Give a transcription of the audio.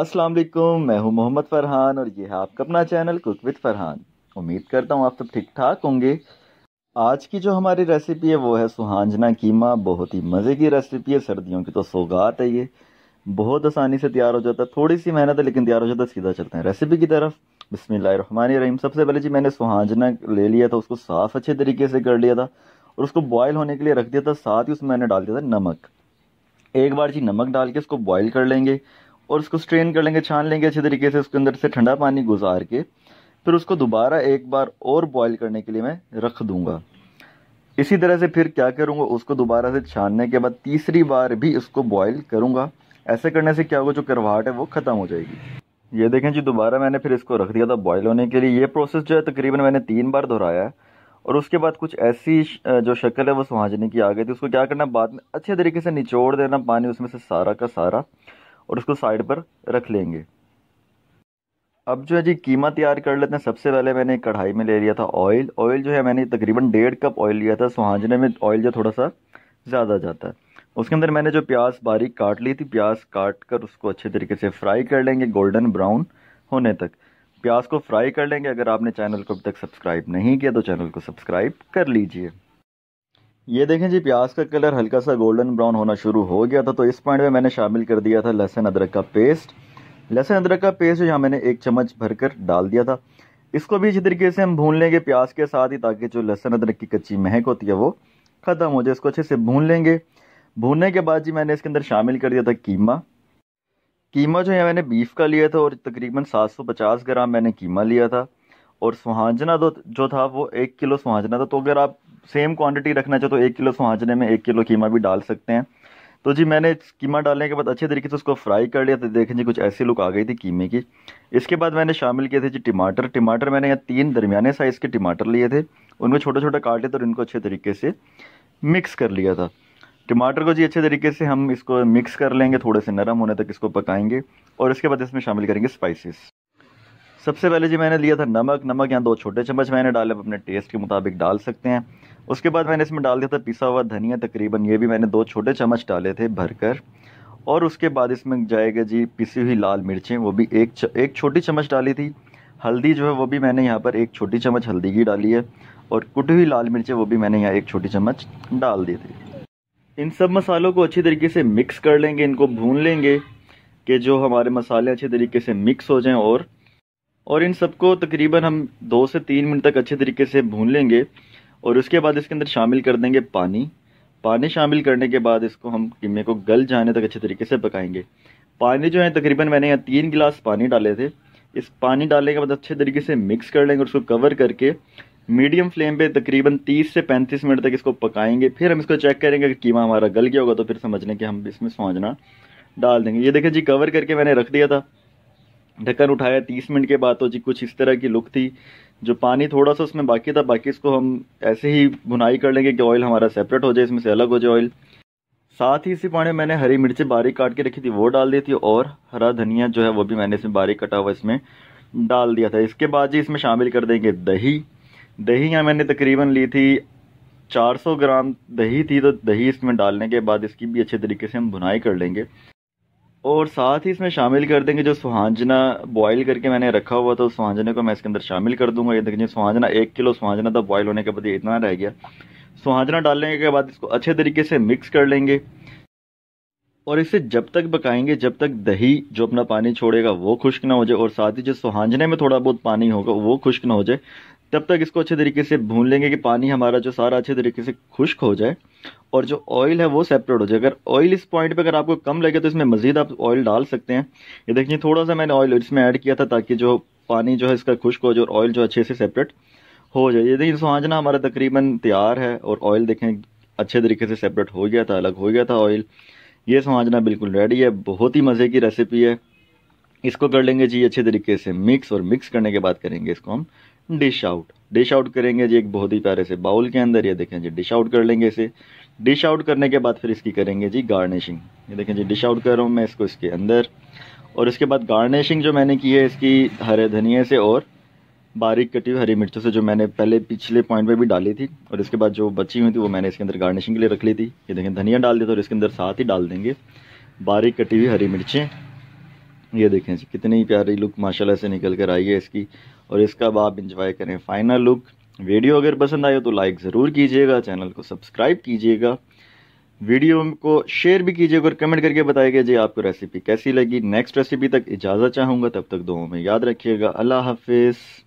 अस्सलाम वालेकुम मैं हूं मोहम्मद फरहान और यह है आपका अपना चैनल कुक विद फरहान उम्मीद करता हूं आप सब ठीक ठाक होंगे आज की जो हमारी रेसिपी है वो है सुहांजना कीमा बहुत ही मज़े की रेसिपी है सर्दियों की तो सौगात है ये बहुत आसानी से तैयार हो जाता है थोड़ी सी मेहनत है लेकिन तैयार हो जाता है सीधा चलते हैं रेसिपी की तरफ बिसमीम सबसे पहले जी मैंने सुहांजना ले लिया था उसको साफ़ अच्छे तरीके से कर लिया था और उसको बॉयल होने के लिए रख दिया था साथ ही उसमें मैंने डाल दिया था नमक एक बार जी नमक डाल के उसको बॉयल कर लेंगे और उसको स्ट्रेन कर लेंगे छान लेंगे अच्छे तरीके से उसके अंदर से ठंडा पानी गुजार के फिर उसको दोबारा एक बार और बॉयल करने के लिए मैं रख दूंगा इसी तरह से फिर क्या करूँगा उसको दोबारा से छानने के बाद तीसरी बार भी उसको बॉयल करूंगा ऐसे करने से क्या होगा जो करवाहट है वो ख़त्म हो जाएगी ये देखें जी दोबारा मैंने फिर इसको रख दिया था बॉयल होने के लिए ये प्रोसेस जो है तकरीबन मैंने तीन बार दोहराया है और उसके बाद कुछ ऐसी जो शक्ल है वो सुहाजने की आ गई थी उसको क्या करना बाद में अच्छे तरीके से निचोड़ देना पानी उसमें से सारा का सारा और उसको साइड पर रख लेंगे अब जो है जी कीमा तैयार कर लेते हैं सबसे पहले मैंने कढ़ाई में ले लिया था ऑयल ऑयल जो है मैंने तकरीबन डेढ़ कप ऑयल लिया था सुहाजने में ऑयल जो थोड़ा सा ज़्यादा जाता है उसके अंदर मैंने जो प्याज बारीक काट ली थी प्याज काट कर उसको अच्छे तरीके से फ्राई कर लेंगे गोल्डन ब्राउन होने तक प्याज को फ्राई कर लेंगे अगर आपने चैनल को अभी तक सब्सक्राइब नहीं किया तो चैनल को सब्सक्राइब कर लीजिए ये देखें जी प्याज का कलर हल्का सा गोल्डन ब्राउन होना शुरू हो गया था तो इस पॉइंट में मैंने शामिल कर दिया था लहसुन अदरक का पेस्ट लहसुन अदरक का पेस्ट जो यहाँ मैंने एक चम्मच भरकर डाल दिया था इसको भी अच्छी तरीके से हम भून लेंगे प्याज के साथ ही ताकि जो लहसुन अदरक की कच्ची महक होती है वो ख़त्म हो जाए इसको अच्छे से भून लेंगे भूनने के बाद जी मैंने इसके अंदर शामिल कर दिया था कीमा कीमा जो है मैंने बीफ का लिया था और तकरीबन पचास ग्राम मैंने कीमा लिया था और सुहाजना जो था वो एक किलो सुहाजना था तो अगर आप सेम क्वांटिटी रखना चाहो तो एक किलो सुहाचने में एक किलो कीमा भी डाल सकते हैं तो जी मैंने कीमा डालने के बाद अच्छे तरीके से उसको फ्राई कर लिया तो देखें जी कुछ ऐसी लुक आ गई थी कीमे की इसके बाद मैंने शामिल किए थे जी टमाटर टमाटर मैंने यहाँ तीन दरमियाने साइज़ के टमाटर लिए थे उनमें छोटे छोटे काटे तो इनको अच्छे तरीके से मिक्स कर लिया था टमाटर को जी अच्छे तरीके से हम इसको मिक्स कर लेंगे थोड़े से नरम होने तक इसको पकाएंगे और इसके बाद इसमें शामिल करेंगे स्पाइसेस सबसे पहले जी मैंने लिया था नमक नमक यहाँ दो छोटे चम्मच मैंने डाले अपने टेस्ट के मुताबिक डाल सकते हैं उसके बाद मैंने इसमें डाल दिया था पिसा हुआ धनिया तकरीबन ये भी मैंने दो छोटे चम्मच डाले थे भरकर और उसके बाद इसमें जाएगा जी पिसी हुई लाल मिर्चें वो भी एक एक छोटी चम्मच डाली थी हल्दी जो है वो भी मैंने यहाँ पर एक छोटी चम्मच हल्दी की डाली है और कुटी हुई लाल मिर्चें वो भी मैंने यहाँ एक छोटी चम्मच डाल दी थी इन सब मसालों को अच्छी तरीके से मिक्स कर लेंगे इनको भून लेंगे कि जो हमारे मसाले अच्छे तरीके से मिक्स हो जाएं और और इन सबको तकरीबन हम दो से तीन मिनट तक अच्छे तरीके से भून लेंगे और उसके बाद इसके अंदर शामिल कर देंगे पानी पानी शामिल करने के बाद इसको हम कीमे को गल जाने तक अच्छे तरीके से पकाएंगे पानी जो है तकरीबन मैंने यहाँ तीन गिलास पानी डाले थे इस पानी डालने के बाद अच्छे तरीके से मिक्स कर लेंगे और उसको कवर करके मीडियम फ्लेम पे तकरीबन 30 से 35 मिनट तक इसको पकाएंगे फिर हम इसको चेक करेंगे अगर कीमा हमारा गल गया होगा तो फिर समझ लें कि हम इसमें सौजना डाल देंगे ये देखें जी कवर करके मैंने रख दिया था ढक्कन उठाया तीस मिनट के बाद तो जी कुछ इस तरह की लुक थी जो पानी थोड़ा सा उसमें बाकी था बाकी इसको हम ऐसे ही बुनाई कर लेंगे कि ऑयल हमारा सेपरेट हो जाए इसमें से अलग हो जाए ऑयल साथ ही इसी पानी मैंने हरी मिर्ची बारीक काट के रखी थी वो डाल दी थी और हरा धनिया जो है वो भी मैंने इसमें बारीक कटा हुआ इसमें डाल दिया था इसके बाद जी इसमें शामिल कर देंगे दही दही यहाँ मैंने तकरीबन ली थी 400 ग्राम दही थी तो दही इसमें डालने के बाद इसकी भी अच्छे तरीके से हम बुनाई कर लेंगे और साथ ही इसमें शामिल कर देंगे जो सुहाजना बॉईल करके मैंने रखा हुआ था उस सुहांजने को मैं इसके अंदर शामिल कर दूंगा ये देखिए सुहाजना एक किलो सुहाजना था बॉईल होने के बाद ये इतना रह गया सुहाजना डालने के बाद इसको अच्छे तरीके से मिक्स कर लेंगे और इसे जब तक पकाएंगे जब तक दही जो अपना पानी छोड़ेगा वो खुश्क ना हो जाए और साथ ही जो सुहांजने में थोड़ा बहुत पानी होगा वो खुश्क ना हो जाए तब तक इसको अच्छे तरीके से भून लेंगे कि पानी हमारा जो सारा अच्छे तरीके से खुश्क हो जाए और जो ऑयल है वो सेपरेट हो जाए अगर ऑयल इस पॉइंट पे अगर आपको कम लगे तो इसमें मज़ीद आप ऑयल डाल सकते हैं ये देखिए थोड़ा सा मैंने ऑयल इसमें ऐड किया था ताकि जो पानी जो है इसका खुश्क हो जाए और ऑयल जो अच्छे से सेपरेट हो जाए ये देखिए सुहाजना हमारा तकरीबन तैयार है और ऑयल देखें अच्छे तरीके से सेपरेट हो गया था अलग हो गया था ऑयल ये समझना बिल्कुल रेडी है बहुत ही मज़े की रेसिपी है इसको कर लेंगे जी अच्छे तरीके से मिक्स और मिक्स करने के बाद करेंगे इसको हम डिश आउट डिश आउट करेंगे जी एक बहुत ही प्यारे से बाउल के अंदर ये देखें जी डिश आउट कर लेंगे इसे डिश आउट करने के बाद फिर इसकी करेंगे जी गार्निशिंग ये देखें जी डिश आउट कर रहा हूँ मैं इसको इसके अंदर और इसके बाद गार्निशिंग जो मैंने की है इसकी हरे धनिए से और बारीक कटी हुई हरी मिर्चों से जो मैंने पहले पिछले पॉइंट में भी डाली थी और इसके बाद जो बची हुई थी वो मैंने इसके अंदर गार्निशिंग के लिए रख ली थी ये देखें धनिया डाल दिया था और इसके अंदर साथ ही डाल देंगे बारीक कटी हुई हरी मिर्चें ये देखें जी कितनी प्यारी लुक माशाल्लाह से निकल कर आई है इसकी और इसका अब आप इंजॉय करें फाइनल लुक वीडियो अगर पसंद आए तो लाइक ज़रूर कीजिएगा चैनल को सब्सक्राइब कीजिएगा वीडियो को शेयर भी कीजिएगा और कमेंट करके बताइएगा जी आपको रेसिपी कैसी लगी नेक्स्ट रेसिपी तक इजाज़त चाहूँगा तब तक दो में याद रखिएगा अल्लाह हाफिज़